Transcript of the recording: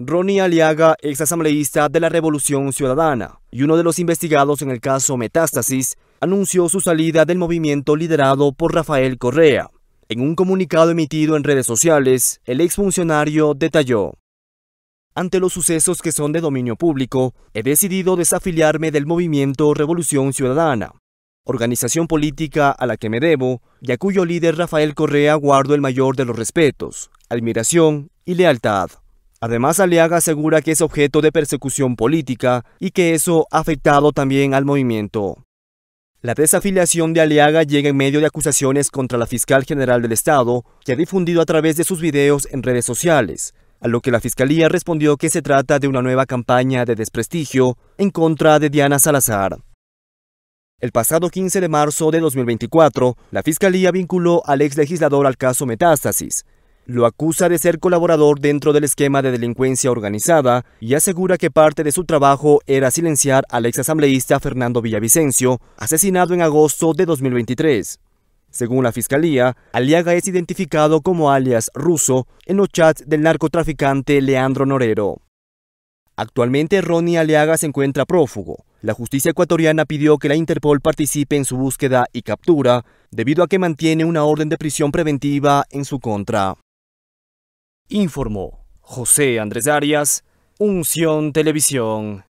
Ronnie Aliaga, ex asambleísta de la Revolución Ciudadana y uno de los investigados en el caso Metástasis, anunció su salida del movimiento liderado por Rafael Correa. En un comunicado emitido en redes sociales, el exfuncionario detalló ante los sucesos que son de dominio público, he decidido desafiliarme del movimiento Revolución Ciudadana, organización política a la que me debo y a cuyo líder Rafael Correa guardo el mayor de los respetos, admiración y lealtad. Además, Aliaga asegura que es objeto de persecución política y que eso ha afectado también al movimiento. La desafiliación de Aliaga llega en medio de acusaciones contra la fiscal general del Estado, que ha difundido a través de sus videos en redes sociales, a lo que la fiscalía respondió que se trata de una nueva campaña de desprestigio en contra de Diana Salazar. El pasado 15 de marzo de 2024, la fiscalía vinculó al ex legislador al caso Metástasis, lo acusa de ser colaborador dentro del esquema de delincuencia organizada y asegura que parte de su trabajo era silenciar al exasambleísta Fernando Villavicencio, asesinado en agosto de 2023. Según la fiscalía, Aliaga es identificado como alias ruso en los chats del narcotraficante Leandro Norero. Actualmente Ronnie Aliaga se encuentra prófugo. La justicia ecuatoriana pidió que la Interpol participe en su búsqueda y captura, debido a que mantiene una orden de prisión preventiva en su contra informó José Andrés Arias, Unción Televisión.